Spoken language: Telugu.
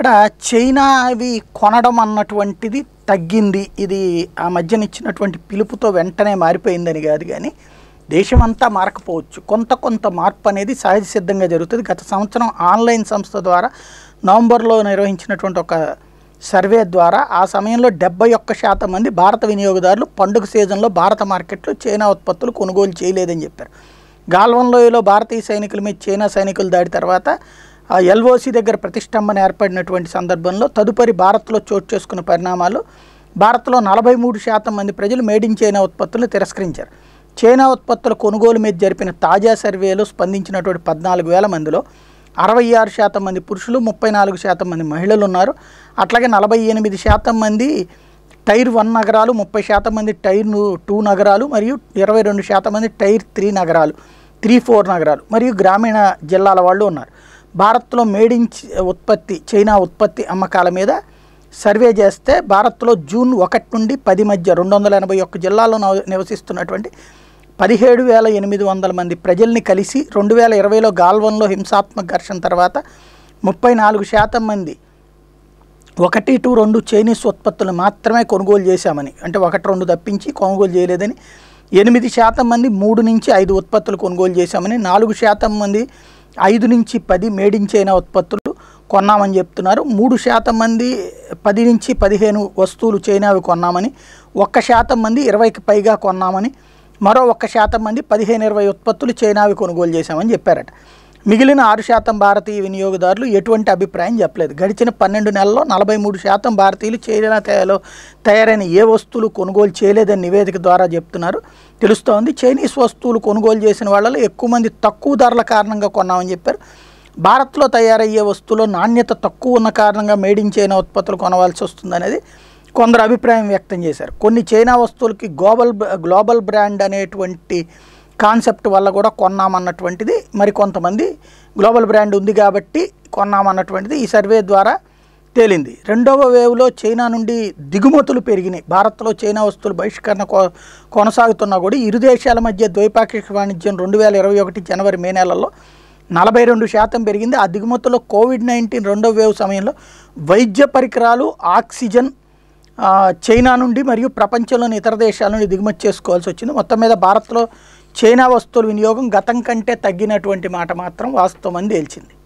ఇక్కడ చైనా అవి కొనడం అన్నటువంటిది తగ్గింది ఇది ఆ మధ్యన ఇచ్చినటువంటి పిలుపుతో వెంటనే మారిపోయిందని కాదు కానీ దేశమంతా మారకపోవచ్చు కొంత కొంత మార్పు అనేది సహజ సిద్ధంగా జరుగుతుంది గత సంవత్సరం ఆన్లైన్ సంస్థ ద్వారా నవంబర్లో నిర్వహించినటువంటి ఒక సర్వే ద్వారా ఆ సమయంలో డెబ్బై ఒక్క శాతం మంది భారత వినియోగదారులు పండుగ సీజన్లో భారత మార్కెట్లో చైనా ఉత్పత్తులు కొనుగోలు చేయలేదని చెప్పారు గాల్వన్ లోయలో భారతీయ సైనికుల మీద చైనా సైనికులు దాడి తర్వాత ఆ ఎల్ఓసి దగ్గర ప్రతిష్టంభన ఏర్పడినటువంటి సందర్భంలో తదుపరి భారత్లో చోటు చేసుకున్న పరిణామాలు భారత్లో నలభై మూడు శాతం మంది ప్రజలు మేడ్ ఇన్ చైనా ఉత్పత్తులను తిరస్కరించారు చైనా ఉత్పత్తుల కొనుగోలు మీద జరిపిన తాజా సర్వేలో స్పందించినటువంటి పద్నాలుగు వేల మందిలో అరవై ఆరు శాతం మంది పురుషులు ముప్పై నాలుగు శాతం మంది మహిళలు ఉన్నారు అట్లాగే నలభై ఎనిమిది శాతం మంది టైర్ వన్ నగరాలు ముప్పై శాతం మంది టైర్ టూ నగరాలు మరియు ఇరవై రెండు శాతం మంది టైర్ త్రీ నగరాలు త్రీ ఫోర్ నగరాలు మరియు గ్రామీణ జిల్లాల వాళ్ళు ఉన్నారు భారత్లో మేడ్ ఇన్ ఉత్పత్తి చైనా ఉత్పత్తి అమ్మకాల మీద సర్వే చేస్తే భారత్లో జూన్ ఒకటి నుండి పది మధ్య రెండు వందల ఎనభై ఒక్క జిల్లాలో నివసిస్తున్నటువంటి పదిహేడు వేల ఎనిమిది వందల మంది ప్రజల్ని కలిసి రెండు వేల ఇరవైలో గాల్వన్లో హింసాత్మక ఘర్షణ తర్వాత ముప్పై నాలుగు శాతం మంది ఒకటి టు రెండు చైనీస్ ఉత్పత్తులు మాత్రమే కొనుగోలు చేశామని అంటే ఒకటి రెండు తప్పించి కొనుగోలు చేయలేదని ఎనిమిది శాతం మంది మూడు నుంచి ఐదు ఉత్పత్తులు కొనుగోలు చేశామని నాలుగు శాతం మంది ఐదు నుంచి పది మేడించైన ఉత్పత్తులు కొన్నామని చెప్తున్నారు మూడు శాతం మంది పది నుంచి పదిహేను వస్తువులు చైనావి కొన్నామని ఒక్క శాతం మంది ఇరవైకి పైగా కొన్నామని మరో ఒక్క శాతం మంది పదిహేను ఇరవై ఉత్పత్తులు చైనావి కొనుగోలు చేశామని చెప్పారట మిగిలిన ఆరు శాతం భారతీయ వినియోగదారులు ఎటువంటి అభిప్రాయం చెప్పలేదు గడిచిన పన్నెండు నెలల్లో నలభై మూడు శాతం భారతీయులు చైనా తయాలో తయారైన ఏ వస్తువులు కొనుగోలు చేయలేదని నివేదిక ద్వారా చెప్తున్నారు తెలుస్తోంది చైనీస్ వస్తువులు కొనుగోలు చేసిన వాళ్ళలో ఎక్కువ మంది తక్కువ ధరల కారణంగా కొన్నామని చెప్పారు భారత్లో తయారయ్యే వస్తువులో నాణ్యత తక్కువ ఉన్న కారణంగా మేడ్ ఇన్ చైనా ఉత్పత్తులు కొనవలసి వస్తుందనేది కొందరు అభిప్రాయం వ్యక్తం చేశారు కొన్ని చైనా వస్తువులకి గ్లోబల్ గ్లోబల్ బ్రాండ్ అనేటువంటి కాన్సెప్ట్ వల్ల కూడా కొన్నామన్నటువంటిది మరి కొంతమంది గ్లోబల్ బ్రాండ్ ఉంది కాబట్టి కొన్నామన్నటువంటిది ఈ సర్వే ద్వారా తేలింది రెండవ వేవ్లో చైనా నుండి దిగుమతులు పెరిగినాయి భారత్లో చైనా వస్తువులు బహిష్కరణ కొనసాగుతున్నా కూడా ఇరు దేశాల మధ్య ద్వైపాక్షిక వాణిజ్యం రెండు వేల ఇరవై ఒకటి జనవరి మే నెలలో నలభై రెండు శాతం పెరిగింది ఆ దిగుమతుల్లో కోవిడ్ నైన్టీన్ రెండవ వేవ్ సమయంలో వైద్య పరికరాలు ఆక్సిజన్ చైనా నుండి మరియు ప్రపంచంలోని ఇతర దేశాల నుండి దిగుమతి చేసుకోవాల్సి వచ్చింది మొత్తం మీద భారత్లో చైనా వస్తువుల వినియోగం గతం కంటే తగ్గినటువంటి మాట మాత్రం వాస్తవం అని తేల్చింది